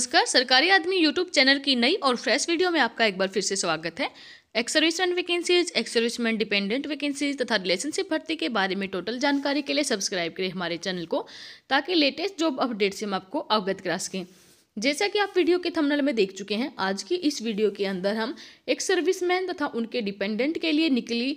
नमस्कार सरकारी आदमी यूट्यूब चैनल की नई और फ्रेश वीडियो में आपका एक बार फिर से स्वागत है serviceman vacancies serviceman dependent vacancies तथा रिलेशनशिप भर्ती के बारे में टोटल जानकारी के लिए सब्सक्राइब करें हमारे चैनल को ताकि लेटेस्ट जॉब अपडेट से हम आपको अवगत करा सकें जैसा कि आप वीडियो के थंबनेल में देख चुके हैं आज की इस वीडियो के अंदर हम एक सर्विसमैन तथा उनके डिपेंडेंट के लिए निकली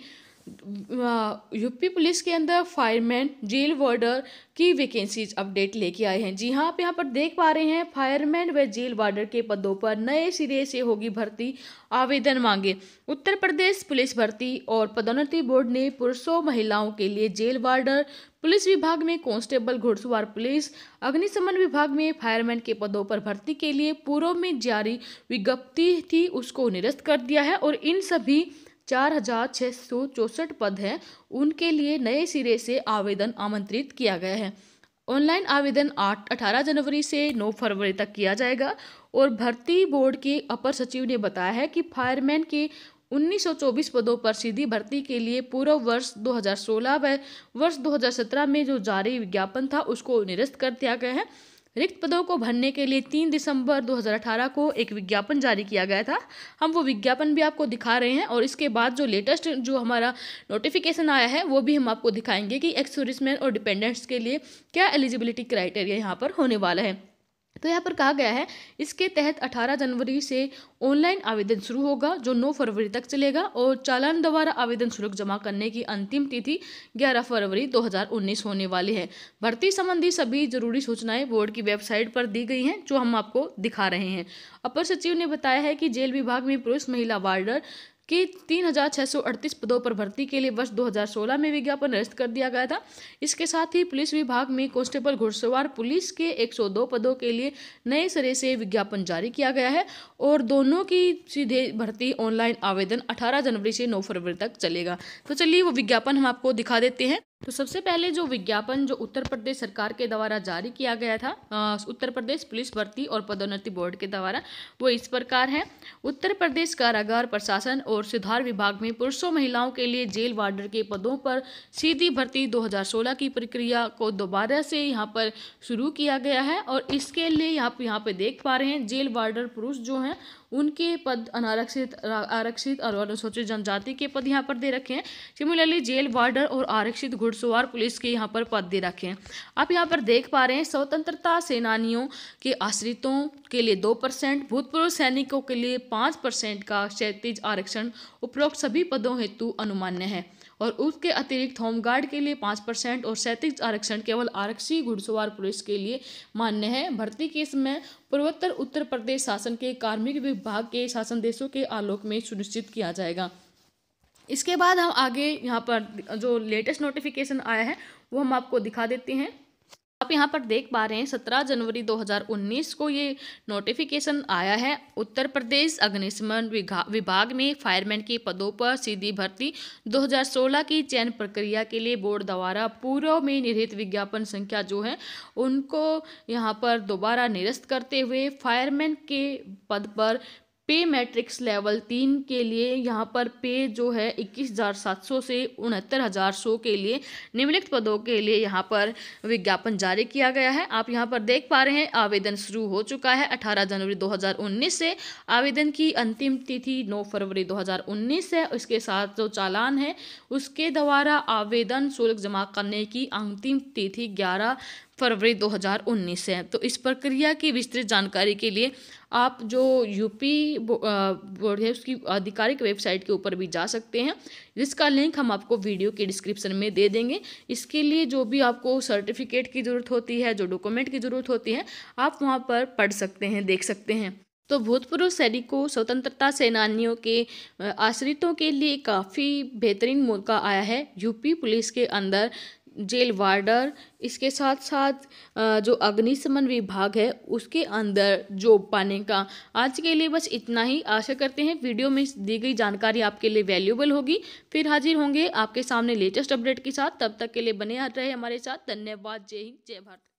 यूपी पुलिस के अंदर फायरमैन जेल वार्डर की वैकेंसीज अपडेट लेके आए हैं जी हाँ आप यहाँ पर देख पा रहे हैं फायरमैन व जेल वार्डर के पदों पर नए सिरे से होगी भर्ती आवेदन मांगे उत्तर प्रदेश पुलिस भर्ती और पदोन्नति बोर्ड ने पुरुषों महिलाओं के लिए जेल वार्डर पुलिस विभाग में कांस्टेबल घुड़सवार पुलिस अग्निशमन विभाग में फायरमैन के पदों पर भर्ती के लिए पूर्व में जारी विज्ञप्ति थी उसको निरस्त कर दिया है और इन सभी चार हजार छः सौ चौंसठ पद हैं उनके लिए नए सिरे से आवेदन आमंत्रित किया गया है ऑनलाइन आवेदन आठ अठारह जनवरी से नौ फरवरी तक किया जाएगा और भर्ती बोर्ड के अपर सचिव ने बताया है कि फायरमैन के 1924 पदों पर सीधी भर्ती के लिए पूर्व वर्ष 2016 व वर्ष 2017 में जो जारी विज्ञापन था उसको निरस्त कर दिया गया है रिक्त पदों को भरने के लिए तीन दिसंबर 2018 को एक विज्ञापन जारी किया गया था हम वो विज्ञापन भी आपको दिखा रहे हैं और इसके बाद जो लेटेस्ट जो हमारा नोटिफिकेशन आया है वो भी हम आपको दिखाएंगे कि एक्स सर्विसमैन और डिपेंडेंट्स के लिए क्या एलिजिबिलिटी क्राइटेरिया यहाँ पर होने वाला है तो यहाँ पर कहा गया है इसके तहत 18 जनवरी से ऑनलाइन आवेदन शुरू होगा जो 9 फरवरी तक चलेगा और चालान द्वारा आवेदन शुल्क जमा करने की अंतिम तिथि 11 फरवरी 2019 होने वाली है भर्ती संबंधी सभी जरूरी सूचनाएं बोर्ड की वेबसाइट पर दी गई हैं जो हम आपको दिखा रहे हैं अपर सचिव ने बताया है कि जेल विभाग में पुरुष महिला वार्डर कि 3,638 पदों पर भर्ती के लिए वर्ष 2016 में विज्ञापन निरस्त कर दिया गया था इसके साथ ही पुलिस विभाग में कांस्टेबल घुड़सवार पुलिस के 102 पदों के लिए नए सिरे से विज्ञापन जारी किया गया है और दोनों की सीधे भर्ती ऑनलाइन आवेदन 18 जनवरी से 9 फरवरी तक चलेगा तो चलिए वो विज्ञापन हम आपको दिखा देते हैं तो सबसे पहले जो विज्ञापन जो उत्तर प्रदेश सरकार के द्वारा जारी किया गया था उत्तर प्रदेश पुलिस भर्ती और पदोन्नति बोर्ड के द्वारा वो इस प्रकार है उत्तर प्रदेश कारागार प्रशासन और सुधार विभाग में पुरुषों महिलाओं के लिए जेल वार्डर के पदों पर सीधी भर्ती 2016 की प्रक्रिया को दोबारा से यहाँ पर शुरू किया गया है और इसके लिए आप यहाँ पे देख पा रहे हैं जेल वार्डर पुरुष जो हैं उनके पद अनारक्षित आरक्षित और अनुसूचित जनजाति के पद यहाँ पर दे रखे हैं सिमिलरली जेल वार्डर और आरक्षित घुड़सवार पुलिस के यहाँ पर पद दे रखे हैं आप यहाँ पर देख पा रहे हैं स्वतंत्रता सेनानियों के आश्रितों के लिए दो परसेंट भूतपूर्व सैनिकों के लिए पाँच परसेंट का क्षैतिज आरक्षण उपरोक्त सभी पदों हेतु अनुमान्य है और उसके अतिरिक्त होमगार्ड के लिए पाँच परसेंट और सैंतीस आरक्षण केवल आरक्षी घुड़सवार पुलिस के लिए मान्य है भर्ती के समय पूर्वोत्तर उत्तर प्रदेश शासन के कार्मिक विभाग के शासन देशों के आलोक में सुनिश्चित किया जाएगा इसके बाद हम आगे यहाँ पर जो लेटेस्ट नोटिफिकेशन आया है वो हम आपको दिखा देते हैं आप यहाँ पर देख पा रहे हैं सत्रह जनवरी 2019 को ये नोटिफिकेशन आया है उत्तर प्रदेश अग्निशमन विभाग में फायरमैन के पदों पर सीधी भर्ती 2016 की चयन प्रक्रिया के लिए बोर्ड द्वारा पूर्व में निर्हित विज्ञापन संख्या जो है उनको यहाँ पर दोबारा निरस्त करते हुए फायरमैन के पद पर पे मैट्रिक्स लेवल तीन के लिए यहाँ पर पे जो है इक्कीस हज़ार सात सौ से उनहत्तर हज़ार सौ के लिए निम्नलिखित पदों के लिए यहाँ पर विज्ञापन जारी किया गया है आप यहाँ पर देख पा रहे हैं आवेदन शुरू हो चुका है अठारह जनवरी दो हज़ार उन्नीस से आवेदन की अंतिम तिथि नौ फरवरी दो हजार उन्नीस है इसके साथ जो चालान है उसके द्वारा आवेदन शुल्क जमा करने की अंतिम तिथि ग्यारह फरवरी 2019 से है तो इस प्रक्रिया की विस्तृत जानकारी के लिए आप जो यूपी बोर्ड है उसकी आधिकारिक वेबसाइट के ऊपर भी जा सकते हैं जिसका लिंक हम आपको वीडियो के डिस्क्रिप्शन में दे देंगे इसके लिए जो भी आपको सर्टिफिकेट की ज़रूरत होती है जो डॉक्यूमेंट की ज़रूरत होती है आप वहाँ पर पढ़ सकते हैं देख सकते हैं तो भूतपूर्व सैनिकों स्वतंत्रता सेनानियों के आश्रितों के लिए काफ़ी बेहतरीन मौका आया है यूपी पुलिस के अंदर जेल वार्डर इसके साथ साथ जो अग्निशमन विभाग है उसके अंदर जॉब पाने का आज के लिए बस इतना ही आशा करते हैं वीडियो में दी गई जानकारी आपके लिए वैल्यूबल होगी फिर हाजिर होंगे आपके सामने लेटेस्ट अपडेट के साथ तब तक के लिए बने रहे हमारे साथ धन्यवाद जय हिंद जय भारत